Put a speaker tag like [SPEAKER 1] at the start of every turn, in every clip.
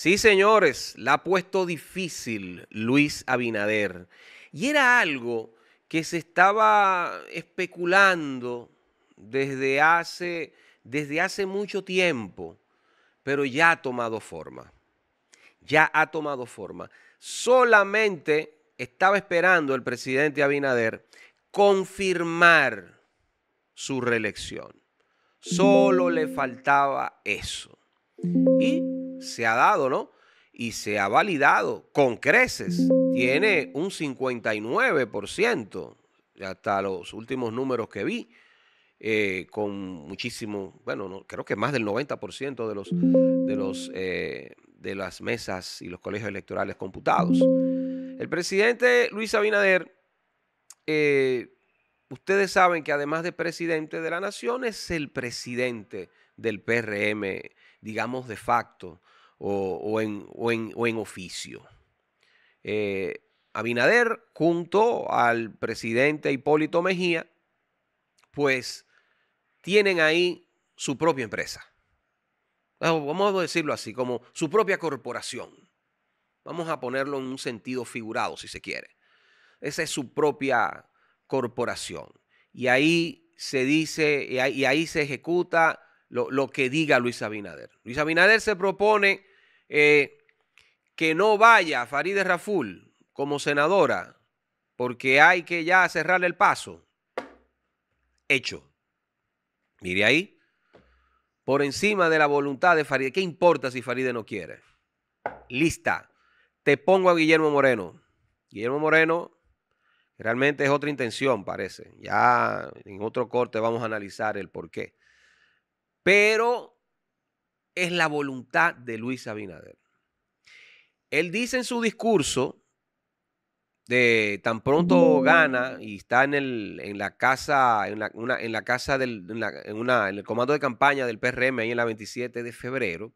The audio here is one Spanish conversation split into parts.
[SPEAKER 1] Sí, señores, la ha puesto difícil Luis Abinader. Y era algo que se estaba especulando desde hace, desde hace mucho tiempo, pero ya ha tomado forma. Ya ha tomado forma. Solamente estaba esperando el presidente Abinader confirmar su reelección. Solo le faltaba eso. Y se ha dado, ¿no? Y se ha validado con creces. Tiene un 59%, hasta los últimos números que vi, eh, con muchísimo, bueno, creo que más del 90% de, los, de, los, eh, de las mesas y los colegios electorales computados. El presidente Luis Abinader, eh, ustedes saben que además de presidente de la nación, es el presidente del PRM digamos, de facto o, o, en, oficio. Eh, Abinader, junto al presidente Hipólito Mejía, pues tienen ahí su propia empresa. Vamos a decirlo así, como su propia corporación. Vamos a ponerlo en un sentido figurado, si se quiere. Esa es su propia corporación. Y ahí se dice, y ahí, se ejecuta lo, que diga Luis Abinader. Luis Abinader se propone eh, que no vaya Farideh Raful como senadora porque hay que ya cerrarle el paso. Hecho. Mire ahí, por encima de la voluntad de Farideh. ¿Qué importa si Farideh no quiere? Lista. Te pongo a Guillermo Moreno. Guillermo Moreno realmente es otra intención, parece. Ya en otro corte vamos a analizar el porqué pero es la voluntad de Luis Abinader. Él dice en su discurso, de tan pronto gana y está en, el, la casa, en la, casa del, el comando de campaña del PRM, ahí en la 27 de febrero,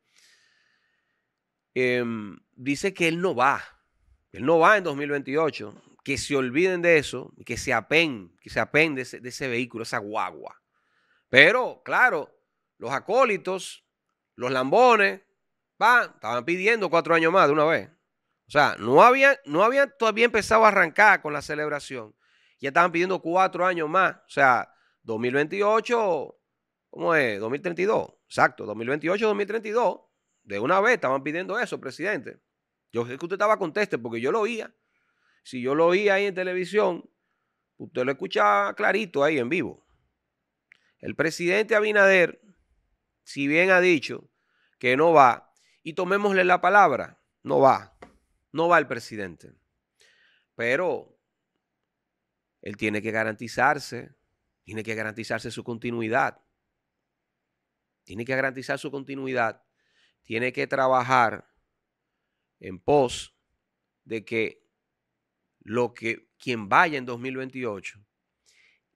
[SPEAKER 1] em, dice que él no va, él no va en 2028, que se olviden de eso, que se apen, que se apen ese, de ese vehículo, esa guagua. Pero, claro, los acólitos, los lambones, estaban pidiendo cuatro años más de una vez. O sea, no habían, no habían todavía empezado a arrancar con la celebración. Ya estaban pidiendo cuatro años más. O sea, 2028, ¿cómo es? 2032. Exacto, 2028, 2032. De una vez estaban pidiendo eso, presidente. Yo sé que usted estaba conteste porque yo lo oía. Si yo lo oía ahí en televisión, usted lo escuchaba clarito ahí en vivo. El presidente Abinader si bien ha dicho que no va, y tomémosle la palabra, no va, no va el presidente. Pero él tiene que garantizarse, tiene que garantizarse su continuidad. Tiene que garantizar su continuidad, tiene que trabajar en pos de que lo que quien vaya en 2028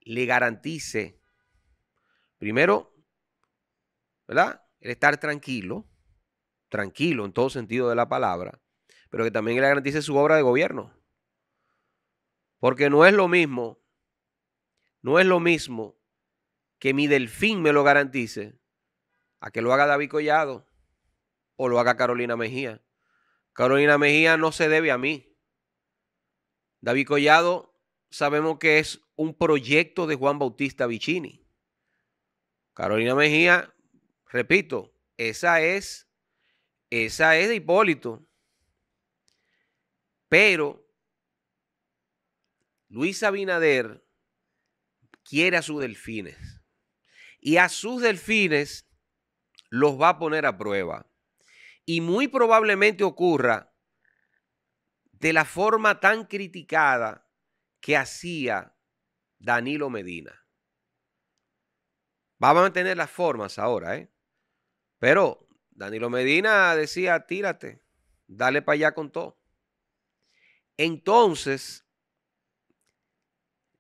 [SPEAKER 1] le garantice primero ¿verdad? El estar tranquilo, tranquilo en todo sentido de la palabra, pero que también le garantice su obra de gobierno. Porque no es lo mismo, no es lo mismo que mi delfín me lo garantice a que lo haga David Collado o lo haga Carolina Mejía. Carolina Mejía no se debe a mí. David Collado sabemos que es un proyecto de Juan Bautista Vicini. Carolina Mejía Repito, esa es, esa es de Hipólito. Pero Luis Abinader quiere a sus delfines. Y a sus delfines los va a poner a prueba. Y muy probablemente ocurra de la forma tan criticada que hacía Danilo Medina. Vamos a mantener las formas ahora, ¿eh? Pero Danilo Medina decía, tírate, dale para allá con todo. Entonces,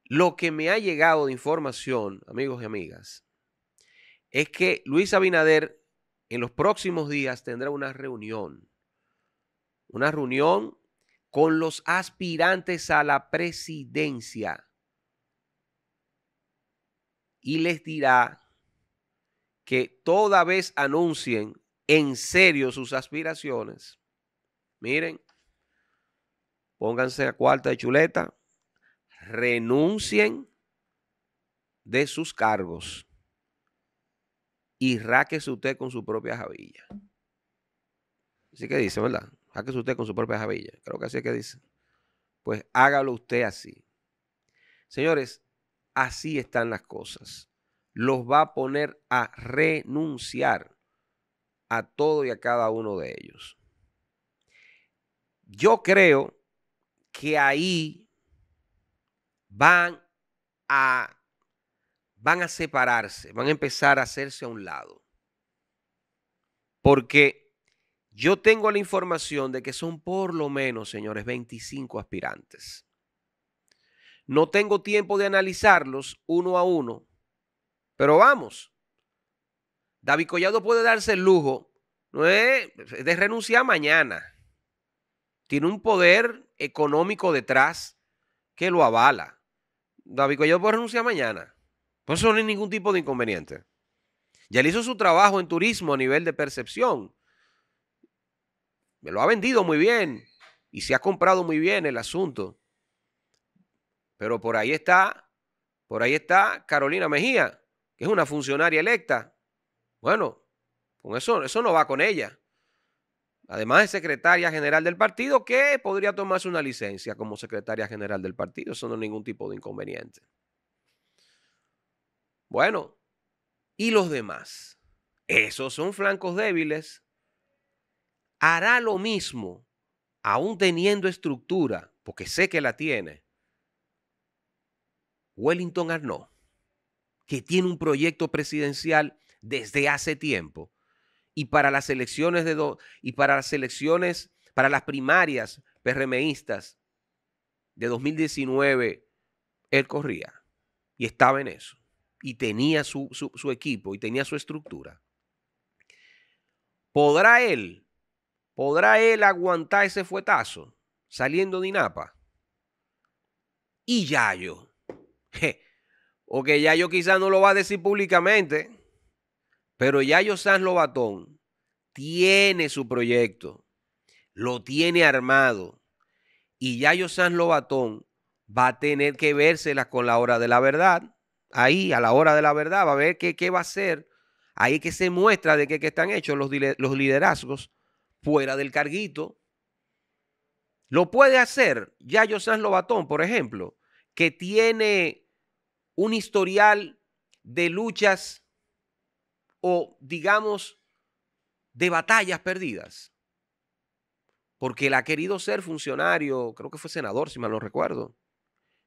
[SPEAKER 1] lo que me ha llegado de información, amigos y amigas, es que Luis Abinader en los próximos días tendrá una reunión, una reunión con los aspirantes a la presidencia y les dirá que toda vez anuncien en serio sus aspiraciones, miren, pónganse a cuarta de chuleta, renuncien de sus cargos y ráquese usted con su propia jabilla. Así que dice, ¿verdad? Ráquese usted con su propia jabilla. Creo que así es que dice. Pues hágalo usted así. Señores, así están las cosas los va a poner a renunciar a todo y a cada uno de ellos. Yo creo que ahí van a, van a separarse, van a empezar a hacerse a un lado. Porque yo tengo la información de que son por lo menos, señores, 25 aspirantes. No tengo tiempo de analizarlos uno a uno, pero vamos, David Collado puede darse el lujo no es de renunciar mañana. Tiene un poder económico detrás que lo avala. David Collado puede renunciar mañana. Por eso no hay ningún tipo de inconveniente. Ya le hizo su trabajo en turismo a nivel de percepción. Me lo ha vendido muy bien y se ha comprado muy bien el asunto. Pero por ahí está, por ahí está Carolina Mejía, que es una funcionaria electa, bueno, con eso, eso no va con ella. Además es secretaria general del partido que podría tomarse una licencia como secretaria general del partido. Eso no es ningún tipo de inconveniente. Bueno, ¿y los demás? Esos son flancos débiles. Hará lo mismo, aún teniendo estructura, porque sé que la tiene. Wellington Arnaud que tiene un proyecto presidencial desde hace tiempo y para las elecciones de y para las elecciones para las primarias PRMistas de 2019 él corría y estaba en eso y tenía su, equipo y tenía su estructura. ¿Podrá él, podrá él aguantar ese fuetazo saliendo de INAPA? Y Yayo. yo o que ya yo quizás no lo va a decir públicamente, pero Yayo Sanz Lobatón tiene su proyecto, lo tiene armado, y Yayo Sanz Lobatón va a tener que vérselas con la hora de la verdad, ahí a la hora de la verdad, va a ver qué, va a hacer, ahí que se muestra de qué que están hechos los, los liderazgos fuera del carguito. Lo puede hacer Yayo Sanz Lobatón, por ejemplo, que tiene un historial de luchas o, digamos, de batallas perdidas. Porque él ha querido ser funcionario, creo que fue senador, si mal no recuerdo.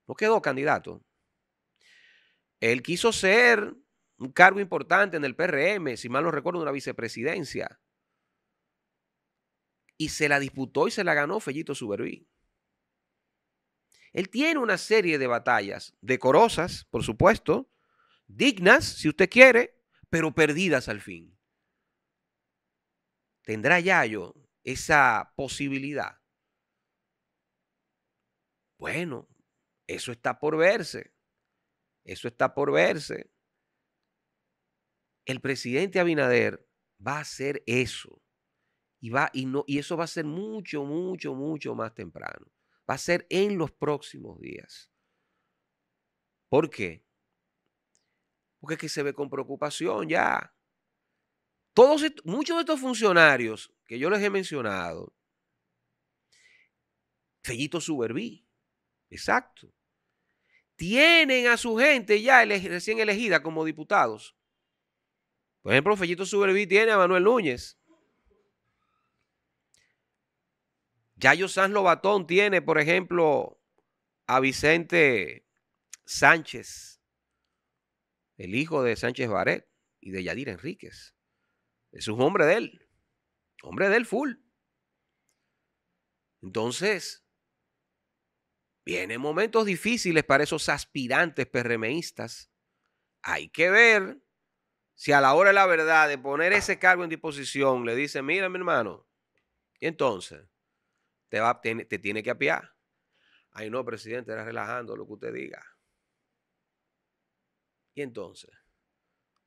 [SPEAKER 1] No quedó candidato. Él quiso ser un cargo importante en el PRM, si mal no recuerdo, una vicepresidencia. Y se la disputó y se la ganó Fellito Suberví. Él tiene una serie de batallas, decorosas, por supuesto, dignas, si usted quiere, pero perdidas al fin. ¿Tendrá Yayo esa posibilidad? Bueno, eso está por verse. Eso está por verse. El presidente Abinader va a hacer eso. Y, va, y, no, y eso va a ser mucho, mucho, mucho más temprano va a ser en los próximos días. ¿Por qué? Porque es que se ve con preocupación ya. Todos, muchos de estos funcionarios que yo les he mencionado, Fellito Suberví, exacto, tienen a su gente ya recién elegida como diputados. Por ejemplo, Fellito Suberví tiene a Manuel Núñez. Yayo Sanz Lobatón tiene, por ejemplo, a Vicente Sánchez, el hijo de Sánchez Baret y de Yadir Enríquez. Es un hombre de él, hombre de él full. Entonces, vienen momentos difíciles para esos aspirantes perremeístas. Hay que ver si a la hora de la verdad de poner ese cargo en disposición le dice, mira mi hermano, y entonces, te, va, te, tiene que apiar. Ay, no, presidente, era relajando lo que usted diga. Y entonces,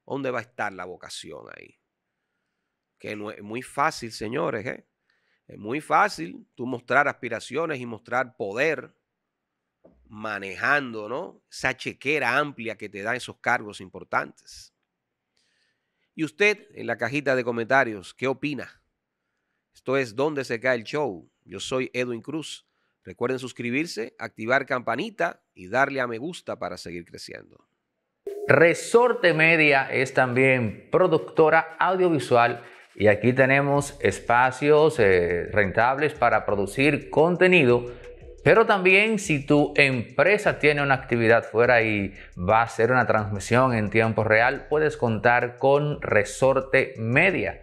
[SPEAKER 1] ¿dónde va a estar la vocación ahí? Que no es muy fácil, señores, ¿eh? Es muy fácil tú mostrar aspiraciones y mostrar poder manejando, ¿no? Esa chequera amplia que te dan esos cargos importantes. Y usted, en la cajita de comentarios, ¿qué opina? Esto es Donde se cae el show. Yo soy Edwin Cruz. Recuerden suscribirse, activar campanita y darle a me gusta para seguir creciendo.
[SPEAKER 2] Resorte Media es también productora audiovisual y aquí tenemos espacios eh, rentables para producir contenido. Pero también si tu empresa tiene una actividad fuera y va a hacer una transmisión en tiempo real, puedes contar con Resorte Media.